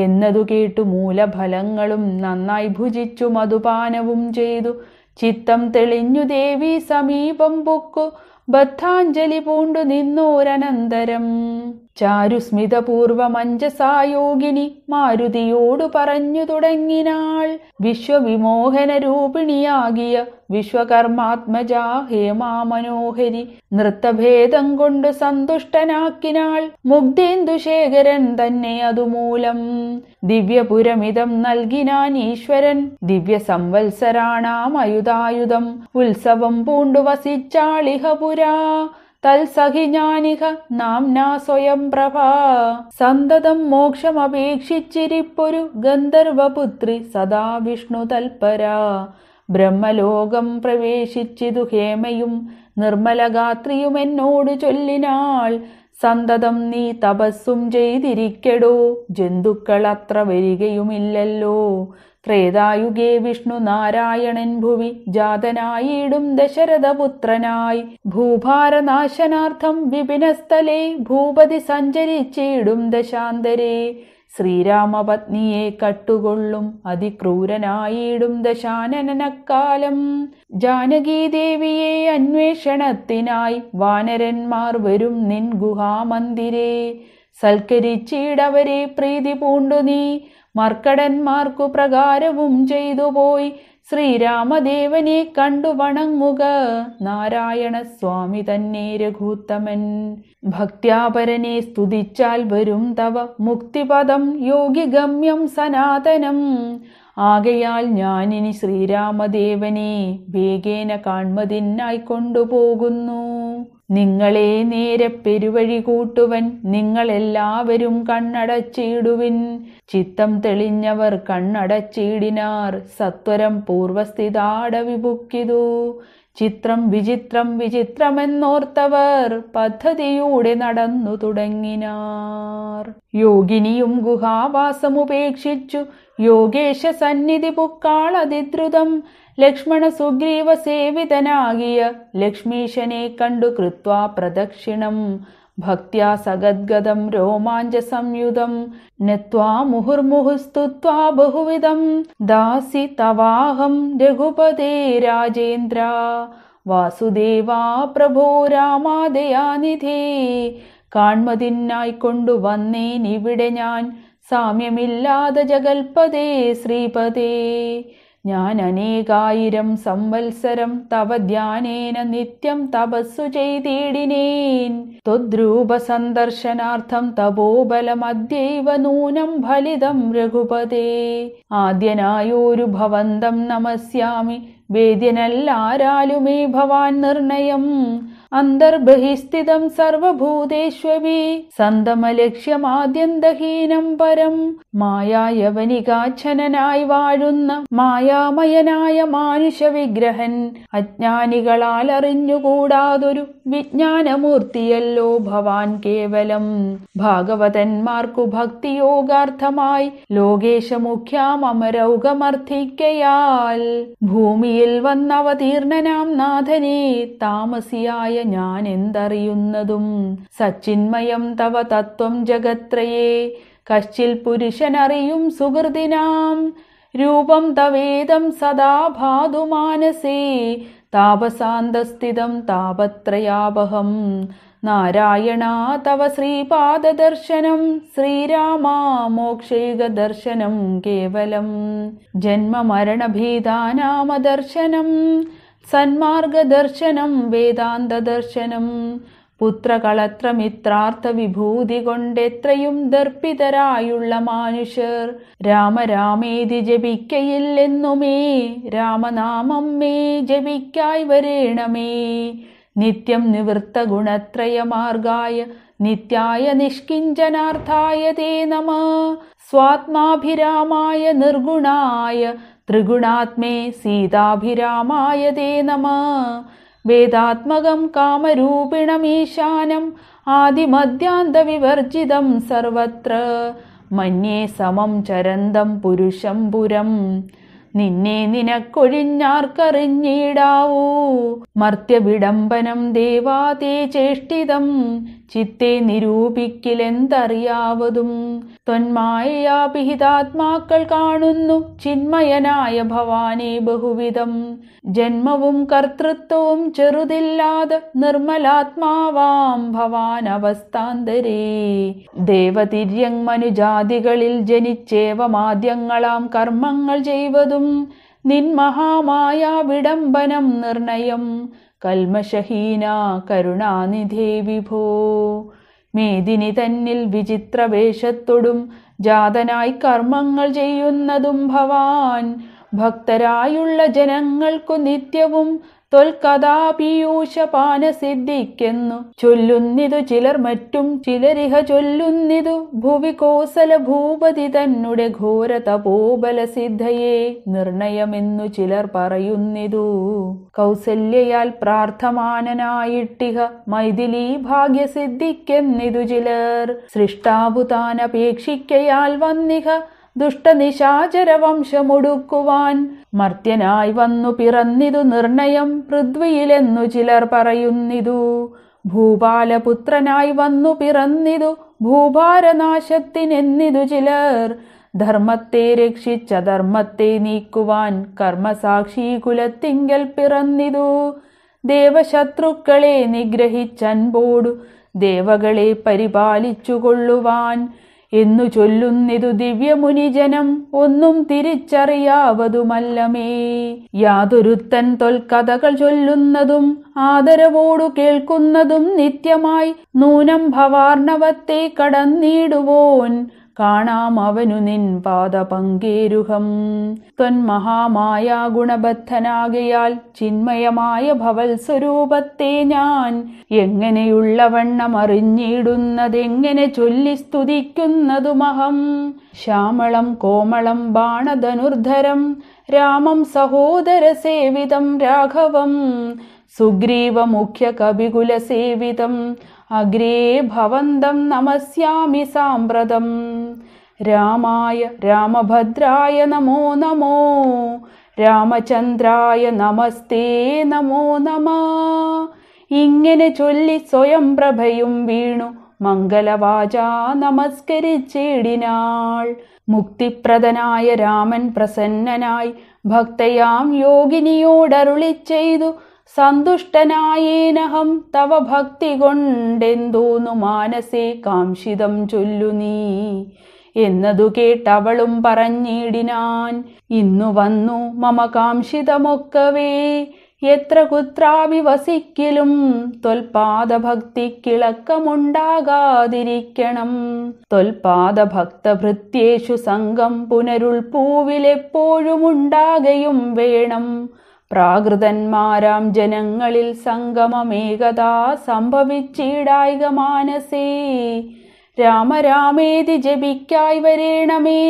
എന്നതു കേട്ടു മൂലഫലങ്ങളും നന്നായി ഭുജിച്ചു മധുപാനവും ചെയ്തു ചിത്തം തെളിഞ്ഞു ദേവി സമീപം പൊക്കു ബദ്ധാഞ്ജലി പൂണ്ടു നിന്നോരനന്തരം ചാരുസ്മിതപൂർവമഞ്ജസായോഗിനി മാരുതിയോടു പറഞ്ഞു തുടങ്ങിനാൾ വിശ്വവിമോഹന രൂപിണിയാകിയ വിശ്വകർമാത്മജാ ഹേമാ മനോഹരി നൃത്തഭേദം കൊണ്ട് സന്തുഷ്ടനാക്കിനാൾ മുഗ്ധേന്ദുശേഖരൻ തന്നെ അതുമൂലം ദിവ്യപുരമിതം നൽകിനാൻ ഈശ്വരൻ ദിവ്യ സംവത്സരാണാം ഉത്സവം പൂണ്ടു വസിച്ചാളിഹപുരാ തൽസഹി നാം സ്വയം പ്രഭാ സന്തതം മോക്ഷമപേക്ഷിച്ചിരിപ്പൊരു ഗന്ധർവപുത്രി സദാ വിഷ്ണു തൽപരാ ബ്രഹ്മലോകം പ്രവേശിച്ചിതു ഹേമയും നിർമ്മലഗാത്രിയും എന്നോട് ചൊല്ലിനാൾ സന്തതം നീ തപസ്സും ചെയ്തിരിക്കടോ ജന്തുക്കൾ അത്ര വരികയുമില്ലല്ലോ ത്രേതായുഗേ വിഷ്ണു നാരായണൻ ഭുവി ജാതനായിടും ദശരഥപുത്രനായി ഭൂഭാരനാശനാർത്ഥം വിപിനസ്ഥലേ ഭൂപതി സഞ്ചരിച്ചിടും ദശാന്തരേ ശ്രീരാമപത്നിയെ കട്ടുകൊള്ളും അതിക്രൂരനായിടും ദശാനനക്കാലം ജാനകീദേവിയെ അന്വേഷണത്തിനായി വാനരന്മാർ വരും നിൻ ഗുഹാമന്ദിരേ സൽക്കരിച്ചിടവരെ പ്രീതി പൂണ്ടു നീ മർക്കടന്മാർക്കു പ്രകാരവും ചെയ്തു പോയി ശ്രീരാമദേവനെ കണ്ടു വണങ്ങുക നാരായണ സ്വാമി തന്നെ രഘുത്തമൻ ഭക്ത്യാപരനെ സ്തുതിച്ചാൽ വരും തവ മുക്തിപദം യോഗിഗമ്യം സനാതനം ആകയാൽ ഞാനിനി ശ്രീരാമദേവനെ വേഗേന കാൺമതിനായി കൊണ്ടുപോകുന്നു നിങ്ങളെ നേരെ പെരുവഴി കൂട്ടുവൻ നിങ്ങളെല്ലാവരും കണ്ണടച്ചിടുവിൻ ചിത്തം തെളിഞ്ഞവർ കണ്ണടച്ചിടിനാർ സത്വരം പൂർവസ്ഥിതാട പൂർവസ്ഥിതാടവിപുക്കിതു ചിത്രം വിചിത്രം വിചിത്രമെന്നോർത്തവർ പദ്ധതിയൂടെ നടന്നു തുടങ്ങിനാർ യോഗിനിയും ഗുഹാവാസമുപേക്ഷിച്ചു യോഗേശ സന്നിധി പുക്കാളതിദ്രുതം सेवितनागिय लक्ष्मीशने कण्डु कृत्वा प्रदक्षिणम् भक्त्या सगद्गदम् रोमाञ्चसंयुधम् नत्वा मुहुर्मुहुस्तुत्वा बहुविधम् दासि तवाहम् रघुपदे राजेन्द्र वासुदेवा प्रभो रामादयानिधि कामदिन वेन्विडान् साम्यमिल्लाद जगल्पदे श्रीपदे ഞാൻ അനേകായിരം സംവത്സരം തവ ധ്യാനേന നിത്യം തപസ്സു ചെയ്തിടിനേൻ ത്വദ്രൂപ സന്ദർശനാർത്ഥം തപോബലമദ്യൈവ നൂനം ഫലിതം രഘുപതേ ആദ്യനായോരു ഭവന്തം നമസ്യാമി വേദ്യനല്ലാരാലുമേ ഭവാൻ നിർണയം അന്തർബഹിസ്ഥിതം സർവഭൂതേഷ്വപി സന്തമലക്ഷ്യമാദ്യന്തഹീനം പരം മായായവനികാച്ഛനനായി വാഴുന്ന മായാമയനായ മാനുഷവിഗ്രഹൻ അജ്ഞാനികളാൽ അറിഞ്ഞുകൂടാതൊരു വിജ്ഞാനമൂർത്തിയല്ലോ ഭവാൻ കേവലം ഭാഗവതന്മാർക്കു ഭക്തിയോഗാർത്ഥമായി ലോകേശമുഖ്യാം അമരൗകമർത്ഥിക്കയാൽ ഭൂമിയിൽ വന്നവതീർണനാം നാഥനെ താമസിയായ ഞാൻ എന്തറിയുന്നതും സച്ചിന്മയം തവ തത്വം ജഗത്രയേ കശ്ചിൽ പുരുഷനറിയും സുഹൃതിനാം രൂപം തവേദം സദാ ഭാതുമാനസേ താപസാന്തസ്ഥിതം താപത്രയാപഹം നാരായണ തവ ശ്രീപാദദർശനം ശ്രീരാമാ മോക്ഷൈകദർശനം കേവലം ജന്മമരണഭീതാനാമദർശനം സന്മാർഗദർശനം വേദാന്തദർശനം പുത്രകളത്രമിത്രാർത്ഥ വിഭൂതി കൊണ്ടെത്രയും ദർപ്പിതരായുള്ള മാനുഷ്യർ രാമരാമേതി ജപിക്കയില്ലെന്നുമേ രാമനാമം മേ ജപിക്കായി വരേണമേ നിത്യം നിവൃത്ത ഗുണത്രയ മാർഗായ നിത്യായ നിഷ്കിഞ്ചനാർത്ഥായ തേ നമ സ്വാത്മാഭിരാമായ നിർഗുണായ त्रिगुणात्मे सीताभिरामाय ते नमः वेदात्मकं कामरूपिणमीशानम् आदिमध्यान्तविवर्जितं सर्वत्र मन्ये समं चरन्दं पुरुषं पुरम् നിന്നെ നിനക്കൊഴിഞ്ഞാർക്കറിഞ്ഞിടാവൂ മർത്യവിടംബനം ദേവാതേ ചേഷ്ടിതം ചിത്തെ നിരൂപിക്കിലെന്തറിയാവതും ത്വന്മായയാ പിഹിതാത്മാക്കൾ കാണുന്നു ചിന്മയനായ ഭവാനെ ബഹുവിധം ജന്മവും കർത്തൃത്വവും ചെറുതില്ലാതെ നിർമ്മലാത്മാവാം ഭവാൻ അവസ്ഥാന്തരേ ദേവതിര്യങ് മനുജാതികളിൽ ജനിച്ചേവമാദ്യങ്ങളാം കർമ്മങ്ങൾ ചെയ്വതും നിൻ മഹാമായ വിടംബനം നിർണയം കൽമശഹീന കരുണാനിധേ വിഭോ മേദിനി തന്നിൽ വിചിത്രവേഷത്തൊടും ജാതനായി കർമ്മങ്ങൾ ചെയ്യുന്നതും ഭവാൻ ഭക്തരായുള്ള ജനങ്ങൾക്കു നിത്യവും തൊൽകഥാപീയൂഷപാനസിദ്ധിക്കെന്നു ചൊല്ലുന്നിതു ചിലർ മറ്റും ചിലരിഹ ചൊല്ലുന്നിതു ഭുവി കോസല ഭൂപതി തന്നെ ഘോര തപോബല സിദ്ധയെ നിർണയമെന്നു ചിലർ പറയുന്നിതു കൗസല്യയാൽ പ്രാർത്ഥമാനനായിട്ടിഹ മൈഥിലി ഭാഗ്യസിദ്ധിക്കുന്നിതു ചിലർ സൃഷ്ടാപുതാനപേക്ഷിക്കയാൽ വന്നിഹ ദുഷ്ടനിശാചരവംശമൊടുക്കുവാൻ മർത്യനായി വന്നു പിറന്നിതു നിർണയം പൃഥ്വിയിലെന്നു ചിലർ പറയുന്നിതു ഭൂപാലപുത്രനായി വന്നു പിറന്നിതു ഭൂഭാരനാശത്തിനെന്നിതു ചിലർ ധർമ്മത്തെ രക്ഷിച്ച ധർമ്മത്തെ നീക്കുവാൻ കർമ്മസാക്ഷി കുലത്തിങ്കൽ പിറന്നിതു ദേവശത്രുക്കളെ നിഗ്രഹിച്ചൻപോടു ദേവകളെ പരിപാലിച്ചുകൊള്ളുവാൻ എന്നു ചൊല്ലുന്നതു ദിവ്യമുനിജനം ഒന്നും തിരിച്ചറിയാവതുമല്ലമേ യാതൊരുത്തൻ തൊൽക്കഥകൾ ചൊല്ലുന്നതും ആദരവോടു കേൾക്കുന്നതും നിത്യമായി നൂനം ഭവാർണവത്തെ കടന്നിടുവോൻ കാണാം അവനു നിൻ പാദപങ്കേരുഹം മഹാമായ ഗുണബദ്ധനാകയാൽ ചിന്മയമായ ഭവൽ സ്വരൂപത്തെ ഞാൻ എങ്ങനെയുള്ളവണ്ണം അറിഞ്ഞിടുന്നതെങ്ങനെ ചൊല്ലി സ്തുതിക്കുന്നതുമഹം ശ്യാമളം കോമളം ബാണധനുർധരം രാമം സഹോദര സേവിതം രാഘവം കവികുല സേവിതം അഗ്രേ ഭവന്തം നമസ്യാമി സാമ്പ്രതം രാമായ രാമഭദ്രായ നമോ നമോ രാമചന്ദ്രായ നമസ്തേ നമോ നമ ഇങ്ങനെ ചൊല്ലി സ്വയം പ്രഭയും വീണു മംഗളവാച നമസ്കരിച്ചിടിനാൾ മുക്തിപ്രദനായ രാമൻ പ്രസന്നനായി ഭക്തയാം യോഗിനിയോടരുളി ചെയ്തു സന്തുഷ്ടനായേനഹം തവ ഭക്തി കൊണ്ടെന്തോന്നു മാനസേ കാംക്ഷിതം ചൊല്ലു നീ എന്നതു കേട്ടവളും പറഞ്ഞിടിനാൻ ഇന്നു വന്നു മമ കാംക്ഷിതമൊക്കവേ എത്ര കുത്രാവി വസിക്കലും തൊൽപാദഭക്തിക്കിളക്കമുണ്ടാകാതിരിക്കണം തൊൽപാദഭക്തഭൃത്യേഷു സംഘം പുനരുൾപൂവിലെപ്പോഴുമുണ്ടാകയും വേണം പ്രാകൃതന്മാരാം ജനങ്ങളിൽ സംഗമമേകത സംഭവിച്ചീടായിക മാനസേ രാമരാമേതി ജപിക്കായി വരേണമേ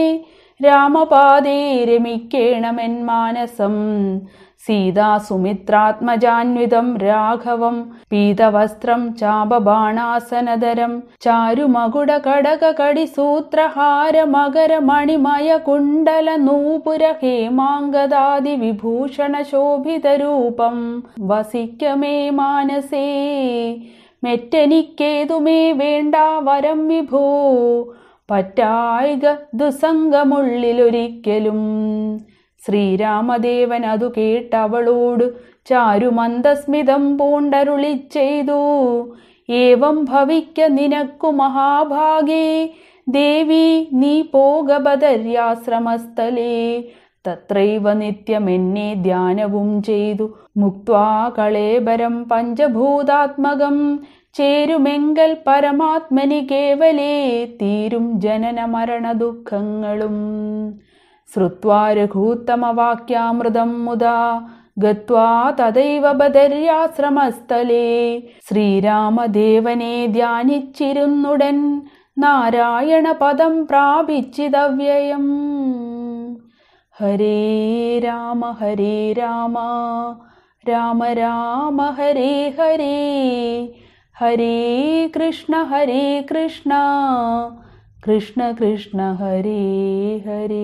രാമപാതേ രമിക്കേണമെൻ മാനസം सीता सुमित्रात्मजान्वितम् पीतवस्त्रं पीतवस्त्रम् चारुमगुड कडक कडिसूत्रहारमगरमणिमयुण्डल नूपुर हेमाङ्गदादिविभूषण शोभितरूपम् मानसे वेण्डा वरम् विभू पट्टायिग दुसङ्गमुळ्ळिलुरिक्यलुम् ശ്രീരാമദേവൻ അതു കേട്ടവളോട് ചാരുമന്ദസ്മിതം പൂണ്ടരുളി ചെയ്തു ഏവം ഭവിക്ക നിനക്കു മഹാഭാഗേ ദേവി നീ പോകബദര്യാശ്രമസ്ഥലേ തത്രൈവ എന്നെ ധ്യാനവും ചെയ്തു മുക്വാ കളേബരം പഞ്ചഭൂതാത്മകം ചേരുമെങ്കൽ പരമാത്മനി കേവലേ തീരും ജനന മരണ ദുഃഖങ്ങളും ശ്രുവാ രഘൂത്തമവാക്യാമൃതം മുദാ ഗത്വാ തദൈവ ബദര്യാശ്രമസ്ഥലേ ശ്രീരാമദേവനെ ധ്യാനിച്ചിരുന്നുടൻ നാരായണ പദം പ്രാപിച്ചിതവ്യയം ഹരേ രാമ ഹരേ രാമ രാമ രാമ ഹരേ ഹരേ ഹരേ കൃഷ്ണ ഹരേ കൃഷ്ണ कृष्ण कृष्ण हरि हरि